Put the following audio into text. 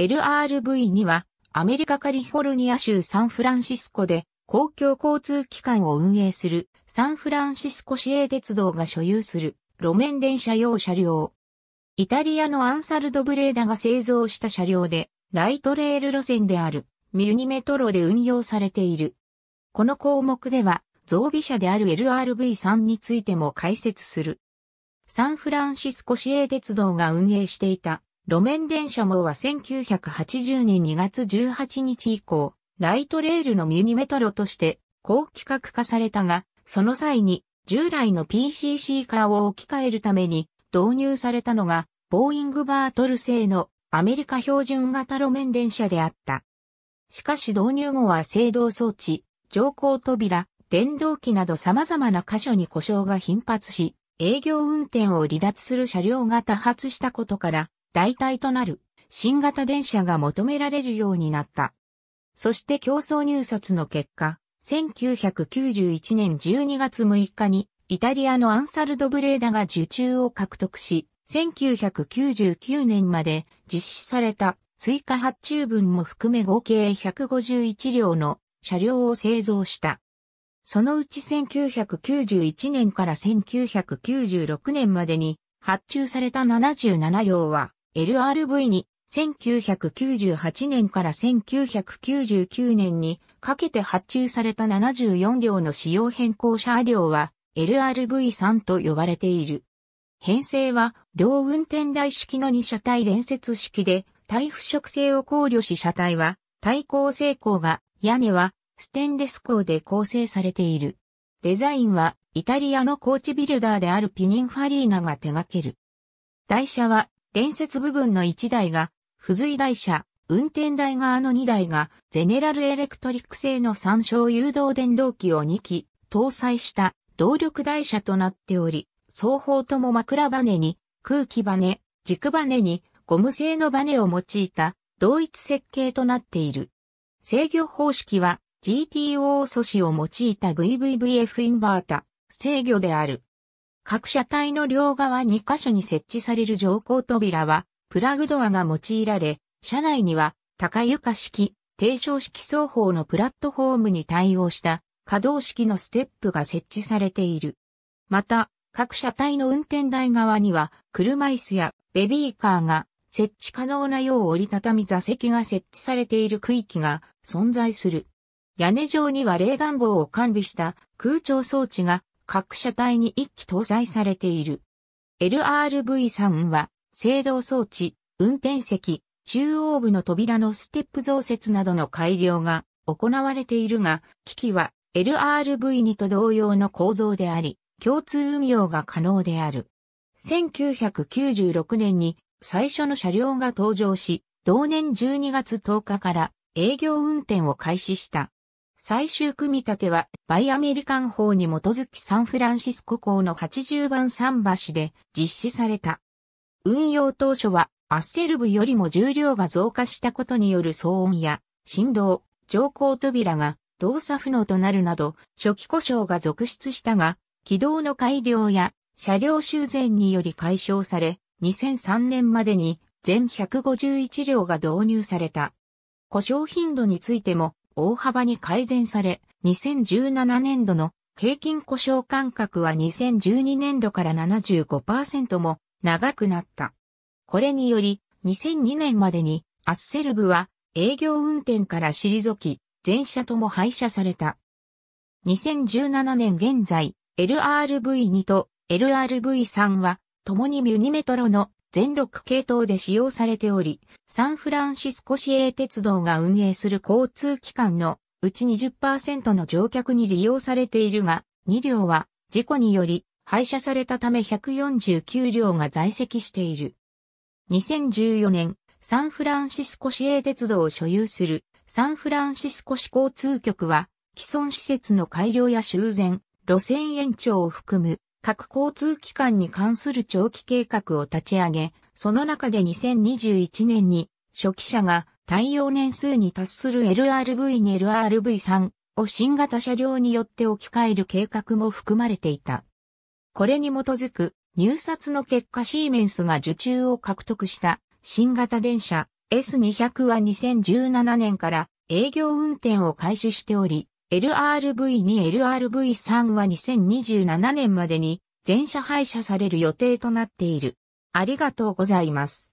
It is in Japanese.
LRV にはアメリカカリフォルニア州サンフランシスコで公共交通機関を運営するサンフランシスコ市営鉄道が所有する路面電車用車両。イタリアのアンサルドブレーダが製造した車両でライトレール路線であるミュニメトロで運用されている。この項目では増備車である LRV3 についても解説する。サンフランシスコ市営鉄道が運営していた路面電車網は1980年2月18日以降、ライトレールのミニメトロとして高規格化されたが、その際に従来の PCC カーを置き換えるために導入されたのが、ボーイングバートル製のアメリカ標準型路面電車であった。しかし導入後は制動装置、乗降扉、電動機など様々な箇所に故障が頻発し、営業運転を離脱する車両が多発したことから、代替となる新型電車が求められるようになった。そして競争入札の結果、1991年12月6日にイタリアのアンサルド・ブレーダが受注を獲得し、1999年まで実施された追加発注分も含め合計151両の車両を製造した。そのうち1991年から1996年までに発注された77両は LRV に1998年から1999年にかけて発注された74両の仕様変更車両は LRV3 と呼ばれている。編成は両運転台式の2車体連接式で対腐食性を考慮し車体は対抗性鋼が屋根はステンレス鋼で構成されている。デザインはイタリアのコーチビルダーであるピニンファリーナが手掛ける。台車は連接部分の1台が、付随台車、運転台側の2台が、ゼネラルエレクトリック製の参照誘導電動機を2機、搭載した動力台車となっており、双方とも枕バネに、空気バネ、軸バネに、ゴム製のバネを用いた、同一設計となっている。制御方式は、GTO 素子を用いた VVVF インバータ、制御である。各車体の両側2箇所に設置される乗降扉は、プラグドアが用いられ、車内には高床式、低床式双方のプラットフォームに対応した可動式のステップが設置されている。また、各車体の運転台側には車椅子やベビーカーが設置可能なよう折りたたみ座席が設置されている区域が存在する。屋根上には冷暖房を完備した空調装置が各車体に1機搭載されている。LRV3 は、制動装置、運転席、中央部の扉のステップ増設などの改良が行われているが、機器は LRV2 と同様の構造であり、共通運用が可能である。1996年に最初の車両が登場し、同年12月10日から営業運転を開始した。最終組み立ては、バイアメリカン法に基づきサンフランシスコ港の80番桟橋で実施された。運用当初は、アッセル部よりも重量が増加したことによる騒音や振動、乗降扉が動作不能となるなど、初期故障が続出したが、軌道の改良や車両修繕により解消され、2003年までに全151両が導入された。故障頻度についても大幅に改善され、2017年度の平均故障間隔は2012年度から75%も長くなった。これにより、2002年までにアッセルブは営業運転から退き、全車とも廃車された。2017年現在、LRV2 と LRV3 は、共にミュニメトロの全6系統で使用されており、サンフランシスコ市営鉄道が運営する交通機関のうち20%の乗客に利用されているが、2両は事故により廃車されたため149両が在籍している。2014年、サンフランシスコ市営鉄道を所有するサンフランシスコ市交通局は、既存施設の改良や修繕、路線延長を含む各交通機関に関する長期計画を立ち上げ、その中で2021年に初期者が対応年数に達する LRV に LRV3 を新型車両によって置き換える計画も含まれていた。これに基づく入札の結果シーメンスが受注を獲得した新型電車 S200 は2017年から営業運転を開始しており、LRV2LRV3 は2027年までに全車廃車される予定となっている。ありがとうございます。